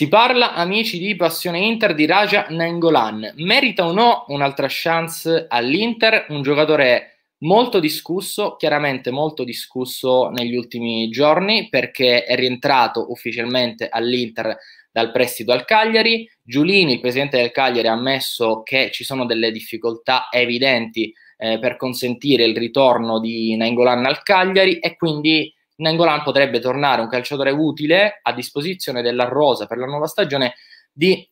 Si parla, amici di Passione Inter, di Raja Nangolan. Merita o no un'altra chance all'Inter? Un giocatore molto discusso, chiaramente molto discusso negli ultimi giorni perché è rientrato ufficialmente all'Inter dal prestito al Cagliari. Giulini, il presidente del Cagliari, ha ammesso che ci sono delle difficoltà evidenti eh, per consentire il ritorno di Nangolan al Cagliari e quindi Nangolan potrebbe tornare un calciatore utile a disposizione della rosa per la nuova stagione di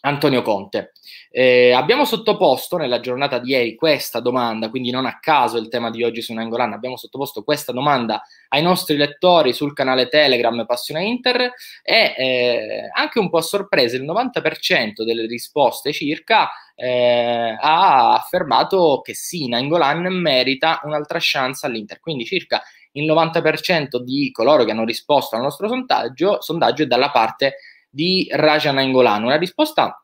Antonio Conte. Eh, abbiamo sottoposto nella giornata di ieri questa domanda, quindi non a caso il tema di oggi su Nangolan, abbiamo sottoposto questa domanda ai nostri lettori sul canale Telegram Passione Inter e eh, anche un po' a sorpresa il 90% delle risposte circa eh, ha affermato che sì, Nangolan merita un'altra chance all'Inter, quindi circa il 90% di coloro che hanno risposto al nostro sondaggio, sondaggio è dalla parte di Rajan Angolan. Una risposta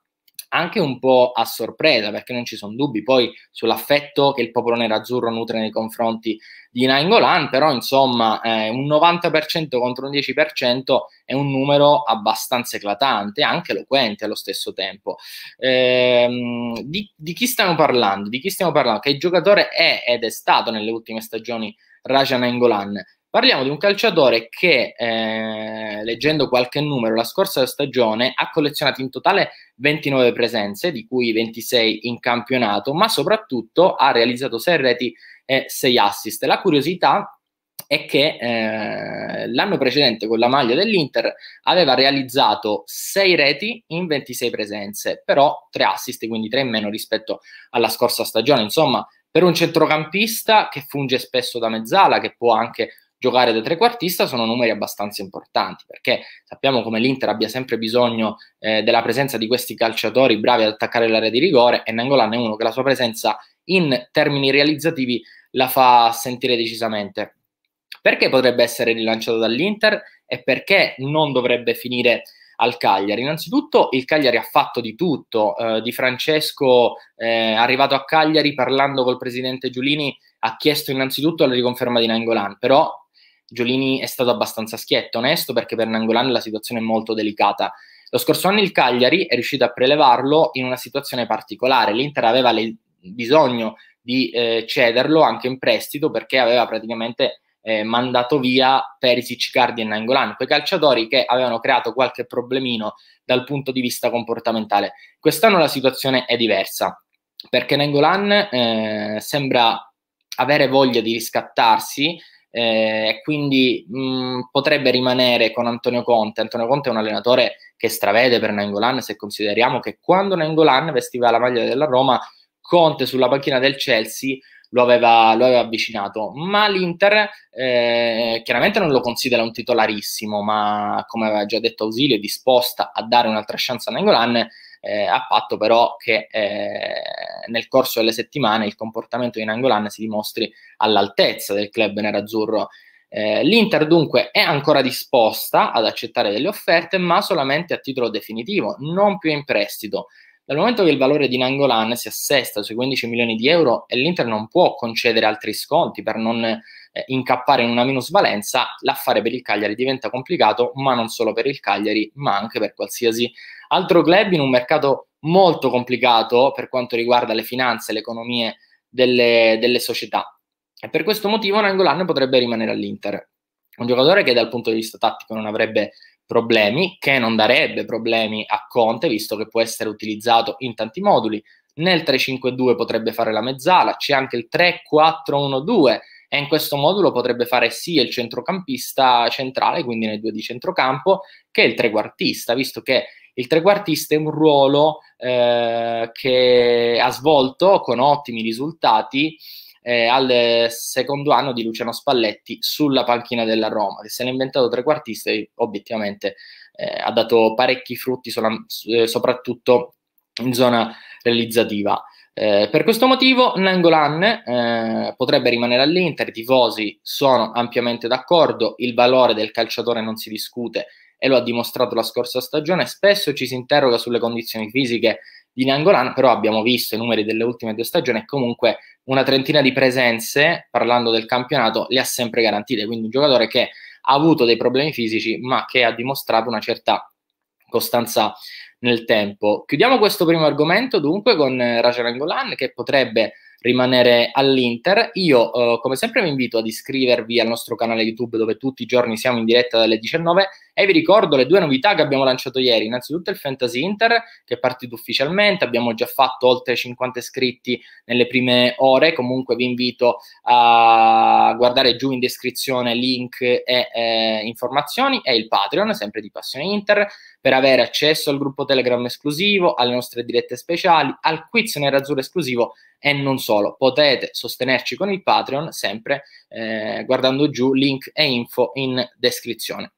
anche un po' a sorpresa, perché non ci sono dubbi poi sull'affetto che il popolo nerazzurro nutre nei confronti di Nainggolan, però insomma eh, un 90% contro un 10% è un numero abbastanza eclatante, anche eloquente allo stesso tempo. Ehm, di, di, chi stiamo parlando? Di chi stiamo parlando? Che giocatore è ed è stato nelle ultime stagioni Raja Nainggolan? Parliamo di un calciatore che, eh, leggendo qualche numero, la scorsa stagione ha collezionato in totale 29 presenze, di cui 26 in campionato, ma soprattutto ha realizzato 6 reti e 6 assist. La curiosità è che eh, l'anno precedente con la maglia dell'Inter aveva realizzato 6 reti in 26 presenze, però 3 assist, quindi 3 in meno rispetto alla scorsa stagione. Insomma, per un centrocampista che funge spesso da mezzala, che può anche giocare da trequartista sono numeri abbastanza importanti perché sappiamo come l'Inter abbia sempre bisogno eh, della presenza di questi calciatori bravi ad attaccare l'area di rigore e Nangolan è uno che la sua presenza in termini realizzativi la fa sentire decisamente. Perché potrebbe essere rilanciato dall'Inter e perché non dovrebbe finire al Cagliari. Innanzitutto il Cagliari ha fatto di tutto, eh, Di Francesco eh, arrivato a Cagliari parlando col presidente Giulini ha chiesto innanzitutto la riconferma di Nangolan, però Giolini è stato abbastanza schietto, onesto, perché per Nangolan la situazione è molto delicata. Lo scorso anno il Cagliari è riuscito a prelevarlo in una situazione particolare. L'Inter aveva le, bisogno di eh, cederlo anche in prestito perché aveva praticamente eh, mandato via Perisic, Cardi e Nangolan, quei calciatori che avevano creato qualche problemino dal punto di vista comportamentale. Quest'anno la situazione è diversa perché Nangolan eh, sembra avere voglia di riscattarsi eh, quindi mh, mm, potrebbe rimanere con Antonio Conte. Antonio Conte è un allenatore che stravede per Nangolan se consideriamo che quando Nangolan vestiva la maglia della Roma, Conte sulla panchina del Chelsea lo aveva, lo aveva, avvicinato, ma l'Inter eh, chiaramente non lo considera un titolarissimo, ma come aveva già detto Ausilio è disposta a dare un'altra chance a Nangolan eh, a patto però che eh, nel corso delle settimane il comportamento di Nangolan si dimostri all'altezza del club nerazzurro. Eh, L'Inter dunque è ancora disposta ad accettare delle offerte, ma solamente a titolo definitivo, non più in prestito. Dal momento che il valore di Nangolan si assesta sui 15 milioni di euro e l'Inter non può concedere altri sconti per non eh, incappare in una minusvalenza, l'affare per il Cagliari diventa complicato, ma non solo per il Cagliari, ma anche per qualsiasi altro club in un mercato molto complicato per quanto riguarda le finanze, le economie delle, delle società. E per questo motivo Nangolan potrebbe rimanere all'Inter. Un giocatore che dal punto di vista tattico non avrebbe problemi, che non darebbe problemi a Conte, visto che può essere utilizzato in tanti moduli. Nel 3-5-2 potrebbe fare la mezzala, c'è anche il 3-4-1-2 e in questo modulo potrebbe fare sia il centrocampista centrale, quindi nei due di centrocampo, che il trequartista, visto che il trequartista è un ruolo eh, che ha svolto con ottimi risultati eh, al secondo anno di Luciano Spalletti sulla panchina della Roma, che se l'ha inventato trequartista e obiettivamente eh, ha dato parecchi frutti, sola- eh, soprattutto in zona realizzativa. Eh, per questo motivo Nangolan eh, potrebbe rimanere all'Inter, i tifosi sono ampiamente d'accordo, il valore del calciatore non si discute, e lo ha dimostrato la scorsa stagione. Spesso ci si interroga sulle condizioni fisiche di Nangolan, però abbiamo visto i numeri delle ultime due stagioni e comunque una trentina di presenze, parlando del campionato, le ha sempre garantite, quindi un giocatore che ha avuto dei problemi fisici ma che ha dimostrato una certa costanza nel tempo. Chiudiamo questo primo argomento dunque con eh, Raja Nangolan che potrebbe rimanere all'Inter. Io, eh, come sempre, vi invito ad iscrivervi al nostro canale YouTube dove tutti i giorni siamo in diretta dalle 19 e vi ricordo le due novità che abbiamo lanciato ieri. Innanzitutto il Fantasy Inter che è partito ufficialmente, abbiamo già fatto oltre 50 iscritti nelle prime ore, comunque vi invito a guardare giù in descrizione link e eh, informazioni e il Patreon, sempre di Passione Inter, per avere accesso al gruppo Telegram esclusivo, alle nostre dirette speciali, al quiz nerazzurro esclusivo e non solo solo. Potete sostenerci con il Patreon sempre eh, guardando giù link e info in descrizione.